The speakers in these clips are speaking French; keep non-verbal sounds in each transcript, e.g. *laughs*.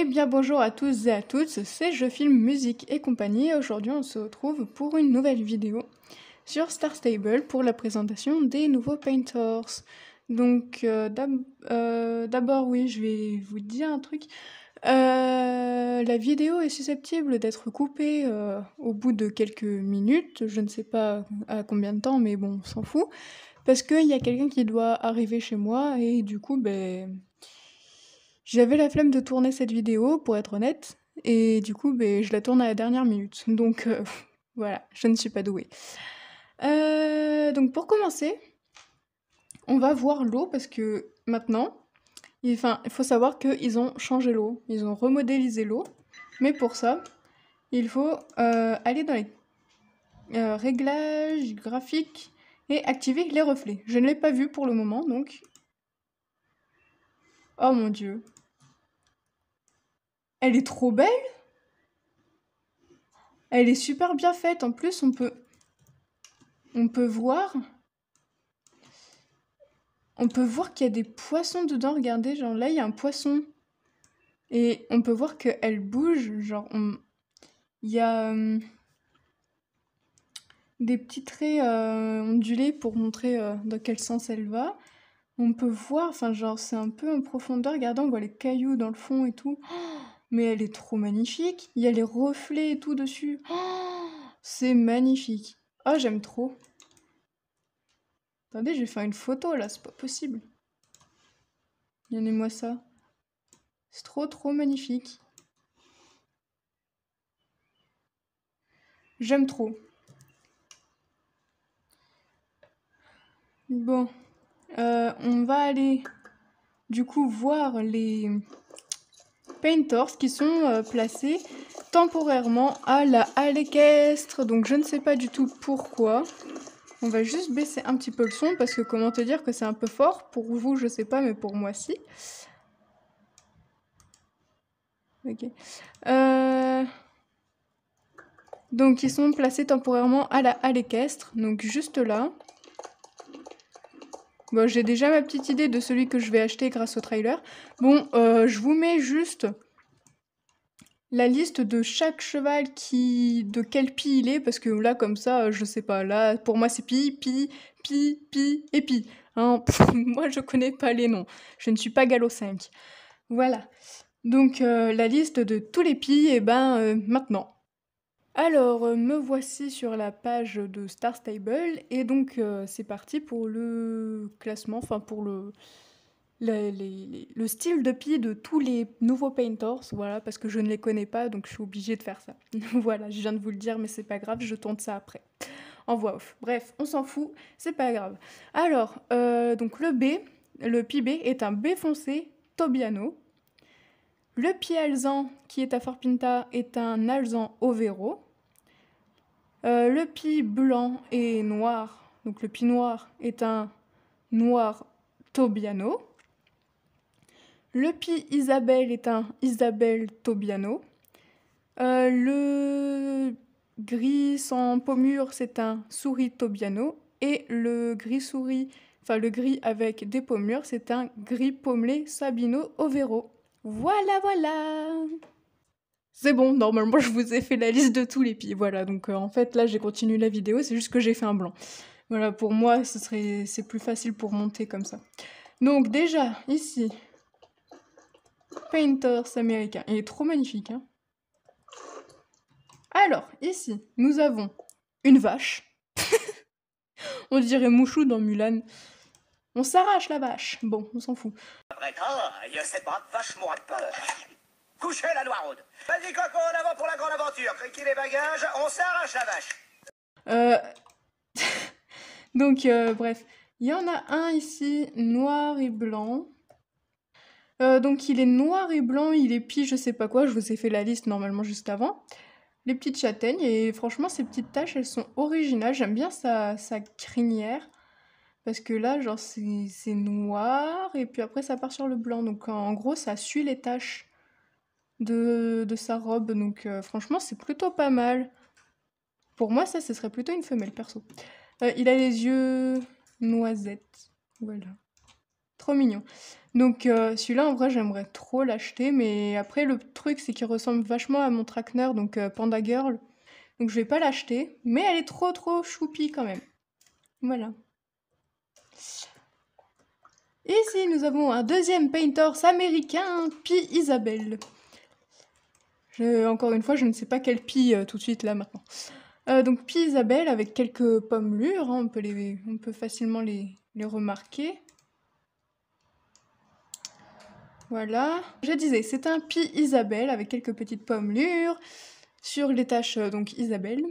Et eh bien bonjour à tous et à toutes, c'est Je Filme Musique et compagnie aujourd'hui on se retrouve pour une nouvelle vidéo sur Star Stable pour la présentation des nouveaux Painters. Donc euh, euh, d'abord oui, je vais vous dire un truc. Euh, la vidéo est susceptible d'être coupée au bout de quelques minutes, je ne sais pas à combien de temps mais bon, on s'en fout. Parce qu'il y a quelqu'un qui doit arriver chez moi et du coup, ben j'avais la flemme de tourner cette vidéo, pour être honnête, et du coup, ben, je la tourne à la dernière minute. *laughs* Donc euh, voilà, je ne suis pas douée. Euh, donc pour commencer, on va voir l'eau parce que maintenant, il faut savoir qu'ils ont changé l'eau, ils ont remodélisé l'eau. Mais pour ça, il faut euh, aller dans les réglages graphiques et activer les reflets. Je ne l'ai pas vu pour le moment, donc... Oh mon dieu, elle est trop belle. Elle est super bien faite. En plus, on peut, on peut voir, on peut voir qu'il y a des poissons dedans. Regardez, genre là, il y a un poisson. Et on peut voir qu'elle bouge. Genre, on... il y a euh, des petits traits euh, ondulés pour montrer euh, dans quel sens elle va. On peut voir, enfin, genre, c'est un peu en profondeur. Regardez, on voit les cailloux dans le fond et tout. Oh mais elle est trop magnifique. Il y a les reflets et tout dessus. *gasps* Oh c'est magnifique. Ah, j'aime trop. Attendez, je vais faire une photo là, c'est pas possible. Donnez-moi ça. C'est trop trop magnifique. J'aime trop. Bon, euh, on va aller du coup voir les Painters qui sont euh, placés temporairement à la halle équestre. Donc je ne sais pas du tout pourquoi. On va juste baisser un petit peu le son parce que comment te dire que c'est un peu fort. Pour vous, je sais pas, mais pour moi, si. Euh, donc ils sont placés temporairement à la halle donc juste là. Bon, bah, j'ai déjà ma petite idée de celui que je vais acheter grâce au trailer. Bon, euh, je vous mets juste la liste de chaque cheval qui de quel pi il est parce que là comme ça euh, je sais pas là pour moi c'est pi pi pi pi et pi hein, *laughs* moi je connais pas les noms je ne suis pas Galo 5 voilà donc euh, la liste de tous les pi et eh ben maintenant alors, euh, me voici sur la page de Star Stable et donc euh, c'est parti pour le classement, enfin pour le, style de pied de tous les nouveaux painters, voilà, parce que je ne les connais pas, donc je suis obligée de faire ça. *laughs* voilà, je viens de vous le dire, mais c'est pas grave, je tente ça après. En voix off. Bref, on s'en fout, c'est pas grave. Alors, euh, donc le B, le pi B est un B foncé Tobiano, le pied alzan, qui est à Forpinta, est un alzan overo. Euh, le pie blanc et noir, donc le pie noir est un noir tobiano. Le pie Isabelle est un Isabelle tobiano. Euh, le gris sans pommure, c'est un souris tobiano. Et le gris souris, enfin le gris avec des pommures, c'est un gris pommelé sabino overo. Voilà, voilà c'est bon, normalement je vous ai fait la liste de tous les pis. voilà, donc euh, en fait là j'ai continué la vidéo, c'est juste que j'ai fait un blanc. Voilà, pour moi ce serait c'est plus facile pour monter comme ça. Donc déjà, ici, Painters américain, il est trop magnifique. Hein. Alors, ici, nous avons une vache, *laughs* on dirait Mouchou dans Mulan, on s'arrache la vache. Bon, on s'en fout. Oh, il y a cette brave vache de peur. Couchez la Vas-y, Coco, en avant pour la grande aventure. les bagages, on s'arrache la vache. Euh. *laughs* Donc, euh, bref. Il y en a un ici, noir et blanc. Euh, donc il est noir et blanc, il est pis, je sais pas quoi, je vous ai fait la liste normalement juste avant. Les petites châtaignes, et franchement ces petites taches elles sont originales, j'aime bien sa crinière. Parce que là, genre, c'est noir et puis après, ça part sur le blanc. Donc, en, gros, ça suit les taches de, sa robe. Donc, euh, franchement, c'est plutôt pas mal. Pour moi, ça, ce serait plutôt une femelle, perso. Euh, il a les yeux noisettes. Voilà. Trop mignon. Donc, euh, celui-là, en vrai, j'aimerais trop l'acheter. Mais après, le truc, c'est qu'il ressemble vachement à mon trackner, donc Panda Girl. Donc, je vais pas l'acheter. Mais elle est trop, trop choupie quand même. Voilà. Ici, nous avons un deuxième Paintors américain, Pi Isabelle. encore une fois, je ne sais pas quel Pi euh, tout de suite là maintenant. Euh, donc Pi Isabelle avec quelques pommes lures hein, on, peut les, on peut facilement les, remarquer. Voilà. Je disais, c'est un Pi Isabelle avec quelques petites pommes lures sur les taches euh, donc Isabelle.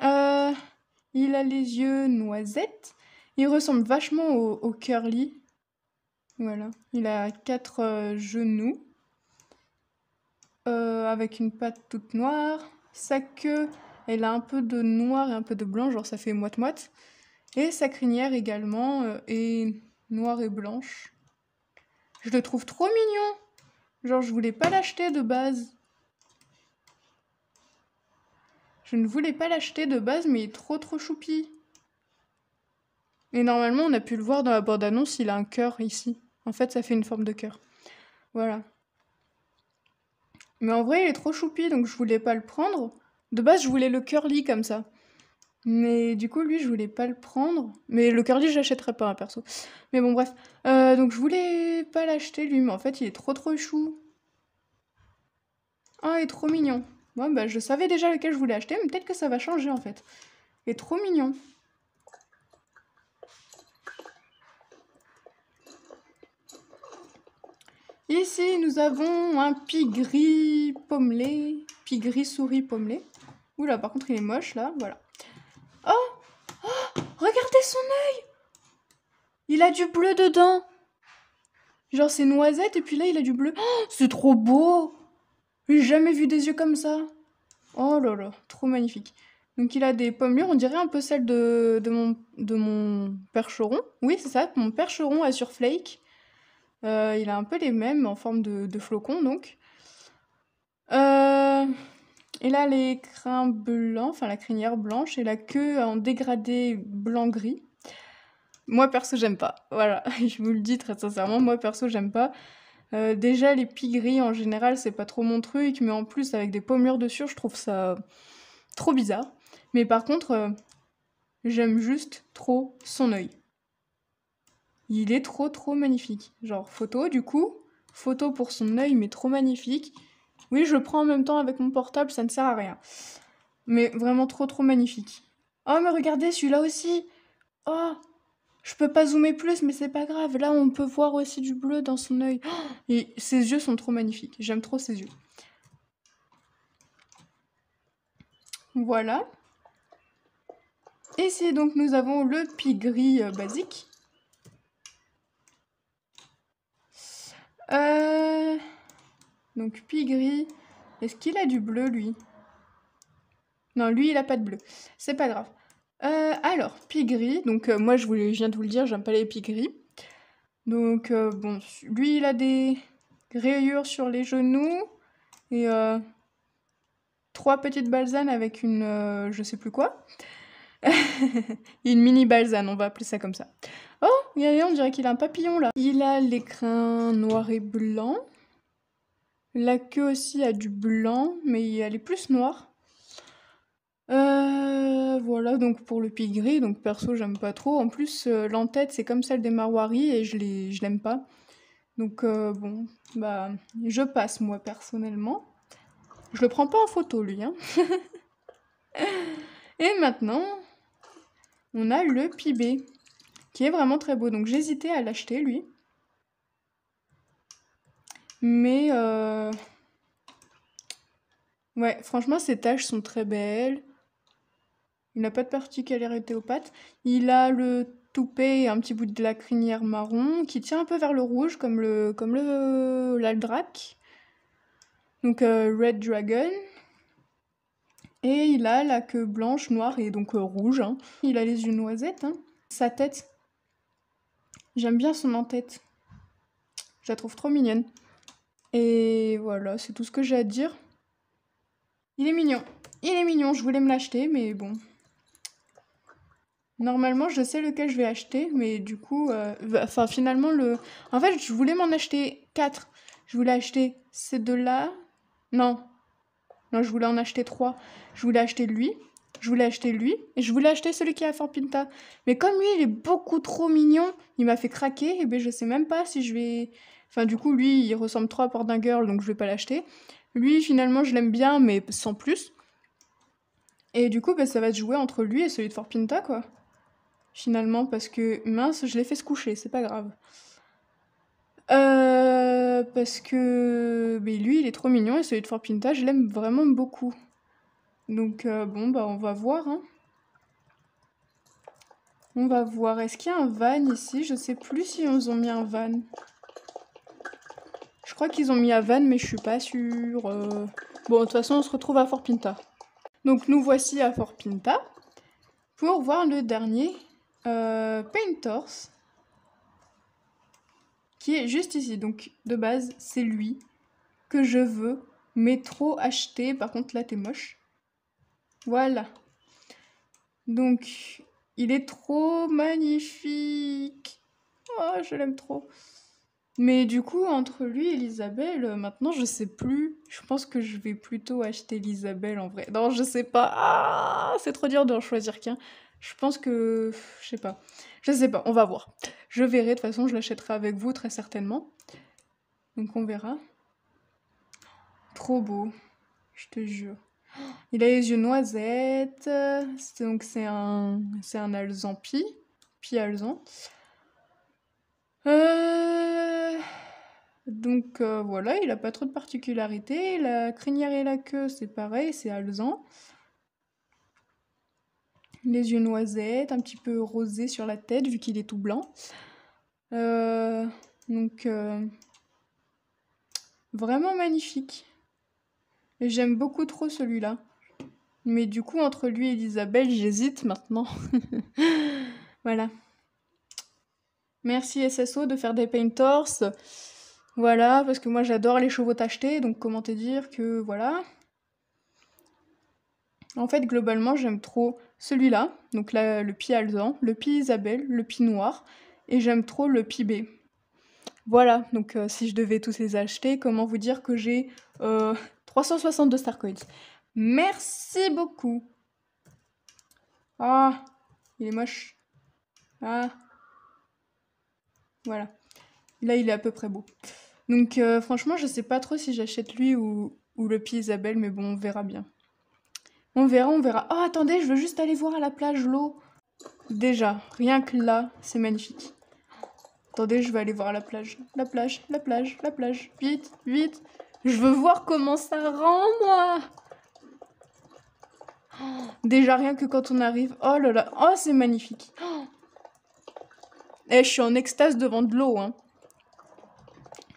il a les yeux noisettes il ressemble vachement au, curly. Voilà. Il a quatre euh, genoux. Euh, avec une patte toute noire. Sa queue, elle a un peu de noir et un peu de blanc, genre ça fait moite-moite. Et sa crinière également euh, est noire et blanche. Je le trouve trop mignon. Genre je voulais pas l'acheter de base. Je ne voulais pas l'acheter de base, mais il est trop trop choupi. Et normalement, on a pu le voir dans la bande-annonce, il a un cœur ici. En fait, ça fait une forme de cœur. Voilà. Mais en vrai, il est trop choupi, donc je voulais pas le prendre. De base, je voulais le curly comme ça. Mais du coup, lui, je voulais pas le prendre. Mais le curly, je l'achèterais pas, un hein, perso. Mais bon, bref. Euh, donc, je voulais pas l'acheter, lui. Mais en fait, il est trop, trop chou. Ah, il est trop mignon. Bon, bah, je savais déjà lequel je voulais acheter, mais peut-être que ça va changer, en fait. Il est trop mignon. Ici, nous avons un pigri pommelé. gris souris pommelé. Oula, par contre, il est moche, là. Voilà. Oh, oh Regardez son œil Il a du bleu dedans. Genre, c'est noisette, et puis là, il a du bleu. Oh, c'est trop beau J'ai jamais vu des yeux comme ça. Oh là là, trop magnifique. Donc il a des pommelures, on dirait un peu celle de, mon, de mon percheron. Oui, c'est ça, mon percheron à flake. Euh, il a un peu les mêmes en forme de flocon flocons donc. Et euh, là les crins blancs, enfin la crinière blanche et la queue en dégradé blanc gris. Moi perso j'aime pas, voilà, *laughs* je vous le dis très sincèrement, moi perso j'aime pas. Euh, déjà les pigris gris en général c'est pas trop mon truc, mais en plus avec des pommures dessus je trouve ça trop bizarre. Mais par contre, j'aime juste trop son œil. Il est trop trop magnifique. Genre photo du coup, photo pour son œil mais trop magnifique. Oui, je prends en même temps avec mon portable, ça ne sert à rien. Mais vraiment trop trop magnifique. Oh mais regardez celui-là aussi. Oh, je peux pas zoomer plus, mais c'est pas grave. Là, on peut voir aussi du bleu dans son œil. *gasps* Et ses yeux sont trop magnifiques. J'aime trop ses yeux. Voilà. Et c'est donc nous avons le gris euh, basique. Euh... Donc Pigri. Est-ce qu'il a du bleu lui Non, lui il a pas de bleu. C'est pas grave. Euh, alors, Pigri. Donc euh, moi je, voulais, viens de vous le dire, j'aime pas les Pigri. Donc euh, bon, lui il a des rayures sur les genoux et euh, trois petites balzanes avec une je sais plus quoi. *laughs* une mini balzane, on va appeler ça comme ça. Oh, regardez, on dirait qu'il a un papillon là. Il a les noir et blanc. La queue aussi a du blanc, mais elle est plus noire. Euh, voilà donc pour le pigris, gris, donc perso j'aime pas trop. En plus euh, l'entête c'est comme celle des maroiries et je l'aime pas. Donc euh, bon, bah je passe moi personnellement. Je le prends pas en photo lui. Hein. *laughs* et maintenant on a le Pibé, qui est vraiment très beau. Donc j'hésitais à l'acheter, lui. Mais... Euh, ouais, franchement, ses taches sont très belles. Il n'a pas de particularité aux pattes. Il a le toupet et un petit bout de la crinière marron qui tient un peu vers le rouge, comme le comme le Donc euh, Red Dragon. Et il a la queue blanche, noire et donc euh, rouge. Hein. Il a les yeux noisettes. Hein. Sa tête. J'aime bien son en-tête. Je la trouve trop mignonne. Et voilà, c'est tout ce que j'ai à dire. Il est mignon. Il est mignon, je voulais me l'acheter, mais bon. Normalement, je sais lequel je vais acheter, mais du coup, euh, enfin, finalement, le. En fait, je voulais m'en acheter 4. Je voulais acheter ces deux-là. Non, non, je voulais en acheter trois. Je voulais acheter lui, je voulais acheter lui, et je voulais acheter celui qui est à Pinta. Mais comme lui, il est beaucoup trop mignon, il m'a fait craquer, et ben je sais même pas si je vais... Enfin, du coup, lui, il ressemble trop à Port Girl, donc je vais pas l'acheter. Lui, finalement, je l'aime bien, mais sans plus. Et du coup, ben, ça va se jouer entre lui et celui de Fort Pinta, quoi. Finalement, parce que, mince, je l'ai fait se coucher, c'est pas grave. Euh, parce que, lui, il est trop mignon et celui de Fort Pinta, je l'aime vraiment beaucoup. Donc euh, bon, bah, on va voir, hein. On va voir. Est-ce qu'il y a un van ici? Je sais plus si ils ont mis un van. Je crois qu'ils ont mis un van, mais je suis pas sûre, euh. Bon, de toute façon, on se retrouve à Fort Pinta. Donc nous voici à Fort Pinta pour voir le dernier, Painters qui est juste ici. Donc de base, c'est lui que je veux, mais trop acheter. Par contre, là, t'es moche. Voilà. Donc, il est trop magnifique. Oh, je l'aime trop. Mais du coup, entre lui et l'Isabelle, euh, maintenant, je sais plus. Je pense que je vais plutôt acheter l'Isabelle en vrai. Non, je sais pas. Ah, c'est trop dur d'en choisir qu'un. Je pense que. Je sais pas. Je sais pas, on va voir. Je verrai, de toute façon, je l'achèterai avec vous très certainement. Donc on verra. Trop beau, je te jure. Il a les yeux noisettes. Donc c'est un, c'est un alzan pi, pi euh, Donc euh, voilà, il n'a pas trop de particularités. La crinière et la queue, c'est pareil, c'est alzan les yeux noisettes, un petit peu rosé sur la tête vu qu'il est tout blanc. Euh, donc euh, vraiment magnifique. Et j'aime beaucoup trop celui-là. Mais du coup, entre lui et Isabelle, j'hésite maintenant. *laughs* voilà. Merci SSO de faire des Paintors. Voilà, parce que moi j'adore les chevaux tachetés, donc comment te dire que voilà. En fait, globalement, j'aime trop celui-là, donc là, le Pi Alzan, le Pi Isabelle, le Pi Noir, et j'aime trop le Pi B. Voilà, donc euh, si je devais tous les acheter, comment vous dire que j'ai 362 euh, Starcoins. Merci beaucoup. Ah, il est moche. Ah. Voilà. Là, il est à peu près beau. Donc euh, franchement, je ne sais pas trop si j'achète lui ou, ou le Pi Isabelle, mais bon, on verra bien. On verra, on verra. Oh, attendez, je veux juste aller voir à la plage l'eau. Déjà, rien que là, c'est magnifique. Attendez, je vais aller voir la plage. La plage, la plage, la plage. Vite, vite. Je veux voir comment ça rend, moi. Oh, déjà, rien que quand on arrive. Oh là là. Oh, c'est magnifique. Eh, je suis en extase devant de l'eau. Hein.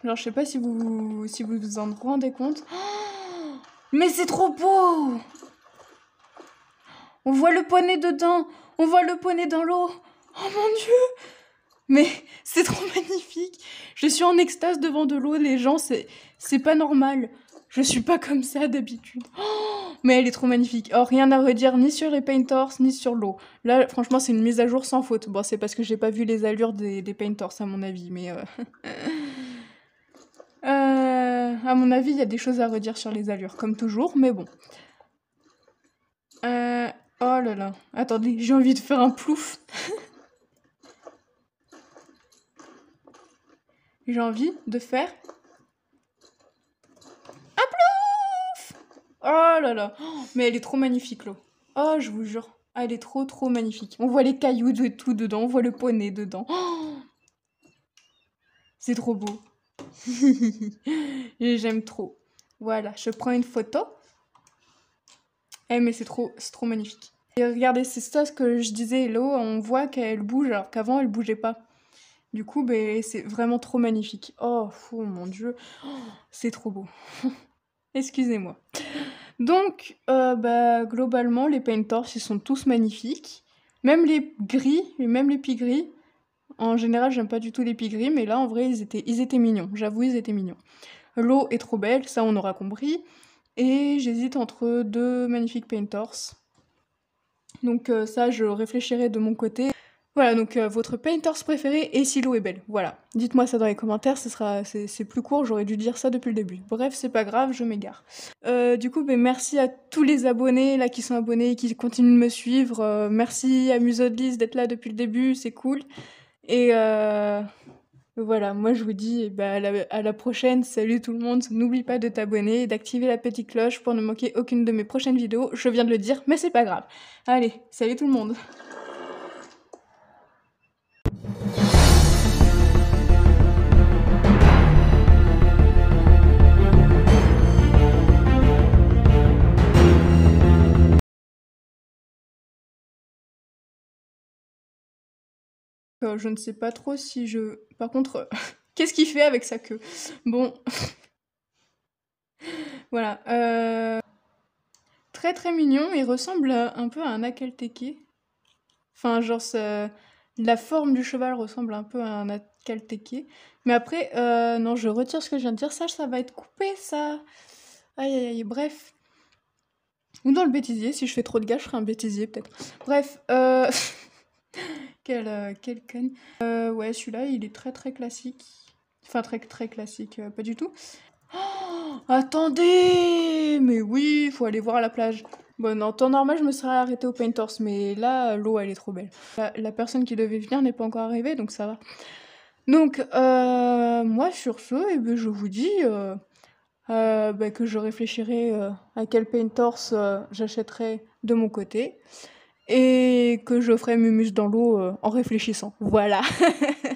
Genre, je sais pas si vous si vous, vous en rendez compte. mais c'est trop beau on voit le poney dedans, on voit le poney dans l'eau. Oh mon dieu Mais c'est trop *laughs* magnifique Je suis en extase devant de l'eau, les gens, c'est, c'est pas normal. Je suis pas comme ça d'habitude. *gasps* mais elle est trop magnifique. Oh, rien à redire ni sur les painters, ni sur l'eau. Là, franchement, c'est une mise à jour sans faute. Bon, c'est parce que j'ai pas vu les allures des, des painters, à mon avis, mais... Euh, *laughs* euh, à mon avis, il y a des choses à redire sur les allures, comme toujours, mais bon. Euh, Oh là là. Attendez, j'ai envie de faire un plouf. *laughs* j'ai envie de faire un plouf. Oh là là. Oh, mais elle est trop magnifique, l'eau. Oh, je vous jure. Ah, elle est trop, trop magnifique. On voit les cailloux de tout dedans. On voit le poney dedans. Oh. C'est trop beau. *laughs* J'aime trop. Voilà, je prends une photo. Eh, mais c'est trop, trop magnifique. Et regardez, c'est ça ce que je disais, l'eau, on voit qu'elle bouge alors qu'avant elle bougeait pas. Du coup, ben, c'est vraiment trop magnifique. Oh, fou mon dieu, oh, c'est trop beau. *laughs* Excusez-moi. Donc, euh, bah, globalement, les Painters, ils sont tous magnifiques. Même les gris, même les pigris. En général, j'aime pas du tout les pigris, mais là, en vrai, ils étaient, ils étaient mignons. J'avoue, ils étaient mignons. L'eau est trop belle, ça, on aura compris. Et j'hésite entre deux magnifiques painters. Donc euh, ça, je réfléchirai de mon côté. Voilà, donc euh, votre painters préféré et si l'eau est belle. Voilà. Dites-moi ça dans les commentaires, ce sera c'est plus court, j'aurais dû dire ça depuis le début. Bref, c'est pas grave, je m'égare. Euh, du coup, ben, merci à tous les abonnés là qui sont abonnés et qui continuent de me suivre. merci à Musodlis d'être là depuis le début, c'est cool. Et voilà, moi je vous dis eh ben, à, la, à la prochaine, salut tout le monde, n'oublie pas de t'abonner et d'activer la petite cloche pour ne manquer aucune de mes prochaines vidéos, je viens de le dire, mais c'est pas grave. Allez, salut tout le monde Euh, je ne sais pas trop si je. Par contre, *laughs* qu'est-ce qu'il fait avec sa queue Bon. *laughs* voilà. Euh, très très mignon, il ressemble un peu à un Acaltequé. Enfin, genre, la forme du cheval ressemble un peu à un Acaltequé. Mais après, euh, non, je retire ce que je viens de dire. Ça, ça va être coupé, ça. Aïe aïe aïe, bref. Ou dans le bêtisier, si je fais trop de gars, je ferai un bêtisier peut-être. Bref. *laughs* Quel, euh, quel euh, ouais, celui-là, il est très très classique. Enfin, très très classique, euh, pas du tout. Oh, attendez Mais oui, il faut aller voir la plage. Bon, en temps normal, je me serais arrêtée au Painters, mais là, l'eau, elle est trop belle. La, personne qui devait venir n'est pas encore arrivée, donc ça va. Donc, moi, sur ce, eh ben, je vous dis ben, que je réfléchirai à quel Painters j'achèterai de mon côté et que je ferai mumus dans l'eau euh, en réfléchissant. Voilà. *laughs*